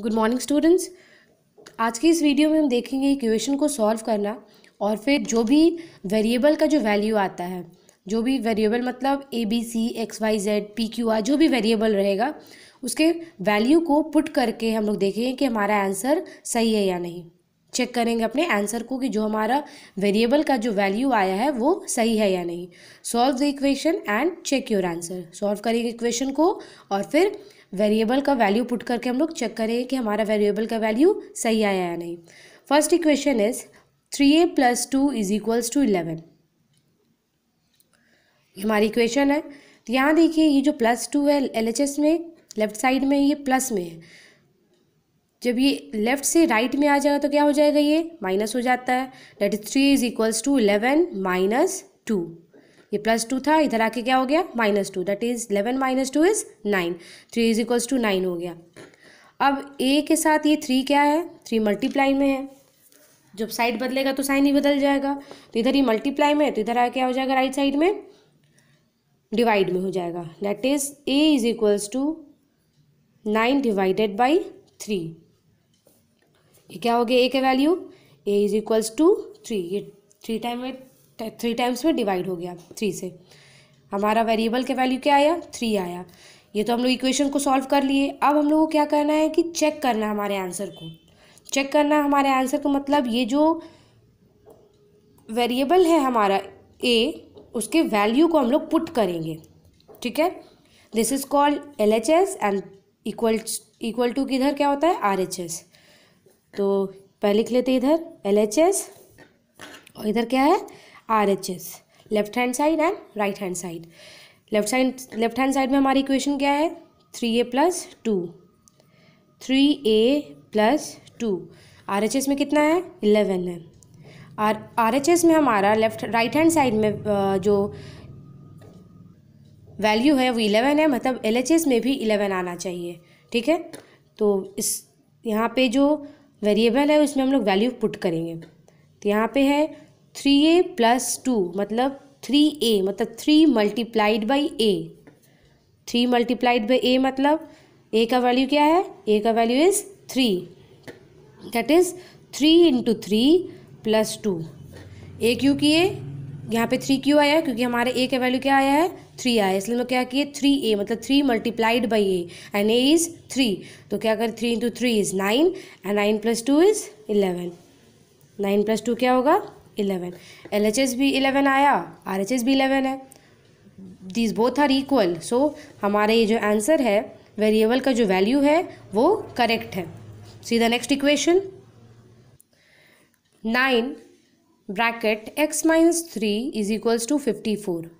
good morning students आज की इस वीडियो में हम देखेंगे इक्वेशन को सॉल्व करना और फिर जो भी वेरिएबल का जो वैल्यू आता है जो भी वेरिएबल मतलब A B C X Y Z P Q R जो भी वेरिएबल रहेगा उसके वैल्यू को पुट करके हम लोग देखेंगे कि हमारा आंसर सही है या नहीं चेक करेंगे अपने आंसर को कि जो हमारा वेरिएबल का जो वैल्यू आया है वो सही है या नहीं solve the equation and check your answer solve करेंगे इक्वेशन को और फिर वेरिएबल का वैल्यू पुट करके हम लोग चेक करेंगे कि हमारा वेरिएबल का वैल्यू सही आया या नहीं first equation is three A plus two is equals to eleven हमारी इक्वेशन है तो यहाँ देखिए ये जो प्लस टू है एल में लेफ्ट साइड में ये प्लस में है जब ये लेफ्ट से राइट right में आ जाएगा तो क्या हो जाएगा ये माइनस हो जाता है that is three is equals to eleven minus two ये प्लस टू था इधर आके क्या हो गया minus two that is eleven minus two is nine three is equals to nine हो गया अब ए के साथ ये थ्री क्या है थ्री मल्टीप्लाई में है जब साइड बदलेगा तो साइन ही बदल जाएगा तो इधर ही मल्टीप्लाई में है तो इधर आके क्या हो जाएगा राइट साइड में डिवाइड में हो जाएगा that is A is equals to nine divided by three ये क्या हो गया ए के value A is equals to three ये थ्री टाइम में थ्री टाइम्स में डिवाइड हो गया थ्री से हमारा वेरिएबल का वैल्यू क्या आया थ्री आया ये तो हम लोग इक्वेशन को सॉल्व कर लिए अब हम लोग को क्या करना है कि चेक करना हमारे आंसर को चेक करना हमारे आंसर को मतलब ये जो वेरिएबल है हमारा ए उसके वैल्यू को हम लोग पुट करेंगे ठीक है this is called L H S and equal equal to किधर क्या होता है आर एच एस तो पहले लिख लेते इधर एल एच एस और इधर क्या है R H S left hand side and right hand side left side left hand side में हमारी इक्वेशन क्या है three A plus two three A plus two R H S में कितना है इलेवन है और आर एच एस में हमारा लेफ्ट राइट हैंड साइड में जो वैल्यू है वो इलेवन है मतलब एल एच एस में भी इलेवन आना चाहिए ठीक है तो इस यहाँ पे जो वेरिएबल है उसमें हम लोग वैल्यू पुट करेंगे तो यहाँ पे है थ्री ए प्लस टू मतलब थ्री ए मतलब three multiplied by A three multiplied by A मतलब ए का वैल्यू क्या है ए का value is three that is three into three plus two A क्यों किए यहाँ पे थ्री क्यों आया क्योंकि हमारे ए का वैल्यू क्या आया है थ्री आया इसलिए हम क्या किए थ्री ए मतलब three multiplied by A and A is three तो क्या करें three into three is nine and nine plus two is eleven nine plus two क्या होगा इलेवन एल एच एस भी इलेवन आया आर एच एस भी eleven है these both are equal so हमारा ये जो आंसर है वेरिएबल का जो वैल्यू है वो करेक्ट है see the next equation nine bracket X minus three is equals to fifty four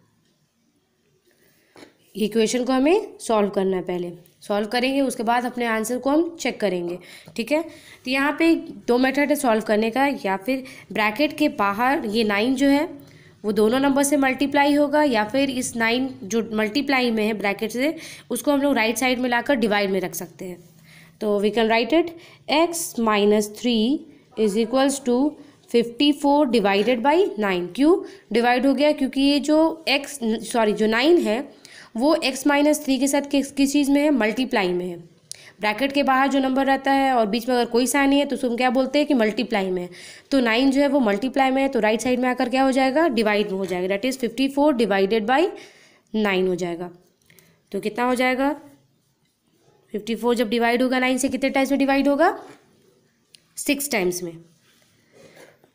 equation को हमें सॉल्व करना है पहले सॉल्व करेंगे उसके बाद अपने आंसर को हम चेक करेंगे ठीक है तो यहाँ पे दो मेथड है सॉल्व करने का या फिर ब्रैकेट के बाहर ये नाइन जो है वो दोनों नंबर से मल्टीप्लाई होगा या फिर इस नाइन जो मल्टीप्लाई में है ब्रैकेट से उसको हम लोग राइट साइड में लाकर डिवाइड में रख सकते हैं तो we can write it X minus three is equals to fifty four divided by nine क्यों डिवाइड हो गया क्योंकि ये जो एक्स सॉरी जो नाइन है वो एक्स माइनस थ्री के साथ किस किस चीज़ में है मल्टीप्लाई में है ब्रैकेट के बाहर जो नंबर रहता है और बीच में अगर कोई साइन नहीं है तो उसको क्या बोलते हैं कि मल्टीप्लाई में तो नाइन जो है वो मल्टीप्लाई में है तो राइट साइड में आकर क्या हो जाएगा डिवाइड में हो जाएगा that is fifty four divided by nine हो जाएगा तो कितना हो जाएगा फिफ्टी फोर जब डिवाइड होगा नाइन से कितने टाइम्स में डिवाइड होगा सिक्स टाइम्स में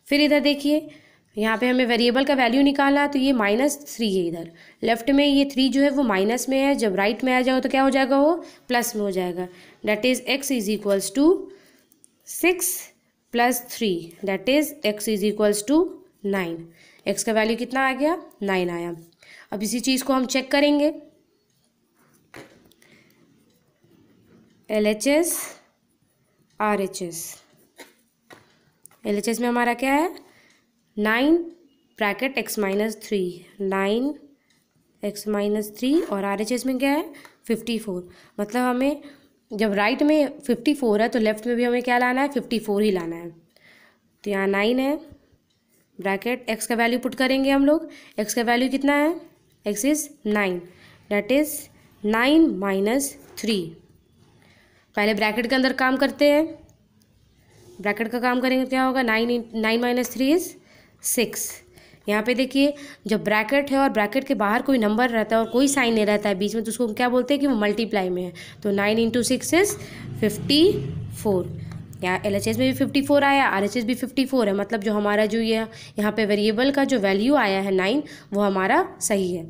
फिर इधर देखिए यहाँ पे हमें वेरिएबल का वैल्यू निकाला तो ये माइनस थ्री है इधर लेफ्ट में ये थ्री जो है वो माइनस में है जब राइट में आ जाओ तो क्या हो जाएगा वो प्लस में हो जाएगा that is X is equals to six plus three that is X is equals to nine X का वैल्यू कितना आ गया नाइन आया अब इसी चीज़ को हम चेक करेंगे L H S R H S L H S में हमारा क्या है nine bracket X minus three nine X minus three और आर एच एस में क्या है फिफ्टी फोर मतलब हमें जब राइट में फिफ्टी फोर है तो लेफ्ट में भी हमें क्या लाना है फिफ्टी फोर ही लाना है तो यहाँ नाइन है ब्रैकेट एक्स का वैल्यू पुट करेंगे हम लोग एक्स का वैल्यू कितना है X is nine that is nine minus three पहले ब्रैकेट के अंदर काम करते हैं ब्रैकेट का काम करेंगे तो क्या होगा nine nine minus three is six यहाँ पे देखिए जब ब्रैकेट है और ब्रैकेट के बाहर कोई नंबर रहता है और कोई साइन नहीं रहता है बीच में तो उसको हम क्या बोलते हैं कि वो मल्टीप्लाई में है तो nine into six is fifty four यहाँ एल में भी फिफ्टी फोर आया आर भी फिफ्टी फोर है मतलब जो हमारा जो ये यहाँ पे वेरिएबल का जो वैल्यू आया है नाइन वो हमारा सही है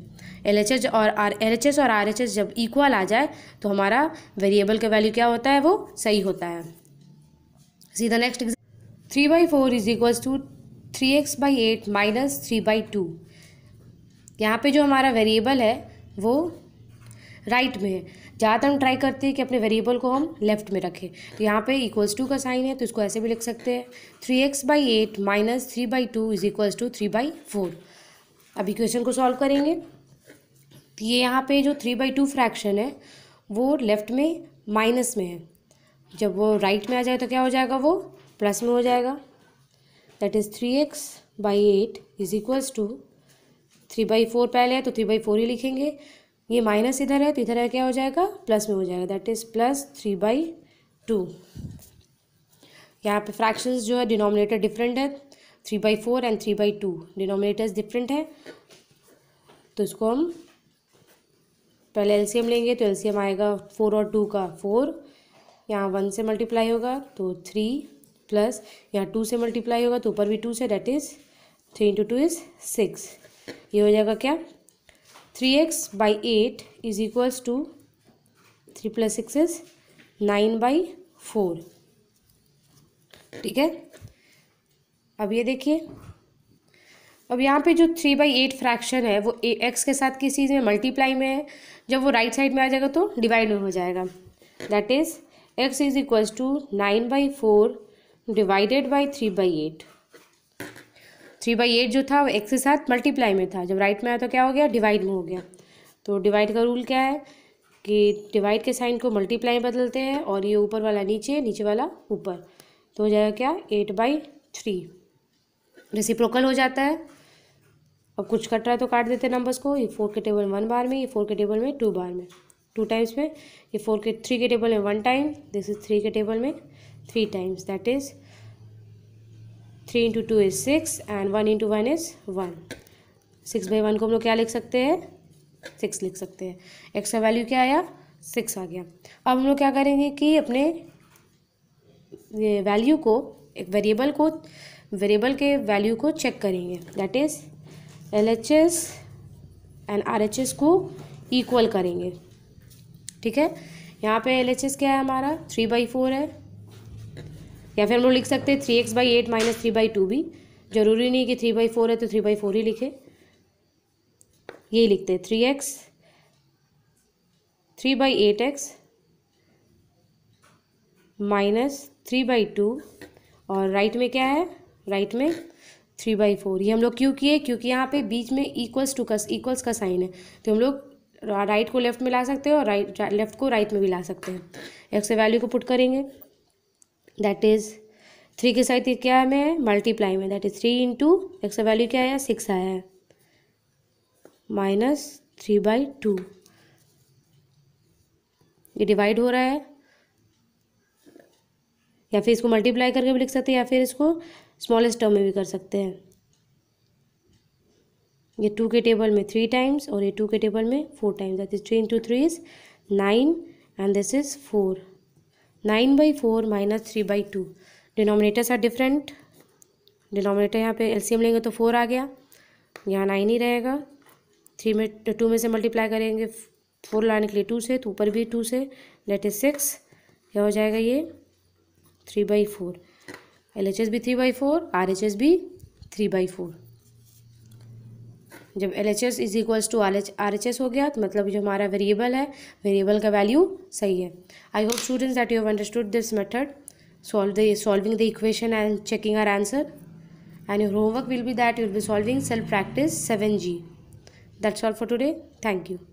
एल और आर एल और आर जब इक्वल आ जाए तो हमारा वेरिएबल का वैल्यू क्या होता है वो सही होता है सीधा next three by four is equals to three X by eight minus three by two यहाँ पर जो हमारा वेरिएबल है वो राइट right में है ज़्यादातर हम ट्राई करते हैं कि अपने वेरिएबल को हम लेफ्ट में रखें तो यहाँ पे इक्वल्स टू का साइन है तो इसको ऐसे भी लिख सकते हैं three X by eight minus three by two is equals to three by four अब इक्वेशन को सॉल्व करेंगे तो ये यहाँ पे जो थ्री बाई टू फ्रैक्शन है वो लेफ्ट में माइनस में है जब वो राइट right में आ जाए तो क्या हो जाएगा वो प्लस में हो जाएगा that is three X by eight is equals to three by four पहले है तो थ्री बाई फोर ही लिखेंगे ये माइनस इधर है तो इधर है क्या हो जाएगा प्लस में हो जाएगा that is plus three by two यहाँ पे फ्रैक्शंस जो है डिनोमिनेटर डिफरेंट है three by four and three by two denominators different है तो इसको हम पहले एलसीएम लेंगे तो एलसीएम आएगा फोर और टू का फोर यहाँ वन से मल्टीप्लाई होगा तो थ्री प्लस यहाँ टू से मल्टीप्लाई होगा तो ऊपर भी टू से that is three into two is six ये हो जाएगा क्या three X by eight is equals to three plus six is nine by four ठीक है अब ये देखिए अब यहाँ पे जो थ्री बाई एट फ्रैक्शन है वो एक्स के साथ किस चीज़ में मल्टीप्लाई में है जब वो राइट right साइड में आ जाएगा तो डिवाइड में हो जाएगा that is X is equals to nine by four divided by three by eight three by eight जो था वो एक्स के साथ मल्टीप्लाई में था जब राइट में आया तो क्या हो गया डिवाइड में हो गया तो डिवाइड का रूल क्या है कि डिवाइड के साइन को मल्टीप्लाई बदलते हैं और ये ऊपर वाला नीचे नीचे वाला ऊपर तो हो जाएगा क्या एट बाई थ्री रेसिप्रोकल हो जाता है अब कुछ कट रहा है तो काट देते हैं नंबर्स को ये फोर के टेबल वन बार में ये फोर के टेबल में टू बार में टू टाइम्स में ये फोर के थ्री के टेबल में one time this is three के टेबल में three times that is 3 into two is six and one into one is one six by one को हम लोग क्या लिख सकते हैं सिक्स लिख सकते हैं एक्स का वैल्यू क्या आया सिक्स आ गया अब हम लोग क्या करेंगे कि अपने वैल्यू को एक वेरिएबल को वेरिएबल के वैल्यू को चेक करेंगे that is L H S and R H S को इक्वल करेंगे ठीक है यहाँ पे एल एच एस क्या है हमारा थ्री बाई फोर है या फिर हम लोग लिख सकते हैं three X by eight minus three by two भी ज़रूरी नहीं कि थ्री बाई फोर है तो थ्री बाई फोर ही लिखे यही लिखते हैं three X three by eight X minus three by two और राइट में क्या है राइट में थ्री बाई फोर ये हम लोग क्यों किए क्योंकि यहाँ पे बीच में इक्वल्स टू का इक्वल्स का साइन है तो हम लोग राइट को लेफ्ट में ला सकते हैं और राइट लेफ्ट को राइट में भी ला सकते हैं एक्स वैल्यू को पुट करेंगे दैट इज़ थ्री के साथ क्या है मैं मल्टीप्लाई में that is three into X का वैल्यू क्या आया सिक्स आया है माइनस थ्री बाई टू ये डिवाइड हो रहा है या फिर इसको मल्टीप्लाई करके भी लिख सकते हैं या फिर इसको स्मॉलेस्ट टर्म में भी कर सकते हैं ये टू के टेबल में थ्री टाइम्स और ये टू के टेबल में four times that is three into three is nine and this is four nine by four minus three by two denominators are different denominator यहाँ पे एल लेंगे तो फोर आ गया यहाँ नाइन ही रहेगा थ्री में तो टू में से मल्टीप्लाई करेंगे फोर लाने के लिए टू से तो ऊपर भी टू से लेट इज सिक्स क्या हो जाएगा ये three by four L H S भी three by four R H S भी थ्री बाई फोर जब L H S is equals to R H R H S हो गया तो मतलब जो हमारा वेरिएबल है वेरिएबल का वैल्यू सही है I hope students that you have understood this method solve the solving the equation and checking our answer and your homework will be that you'll be solving self practice seven G that's all for today thank you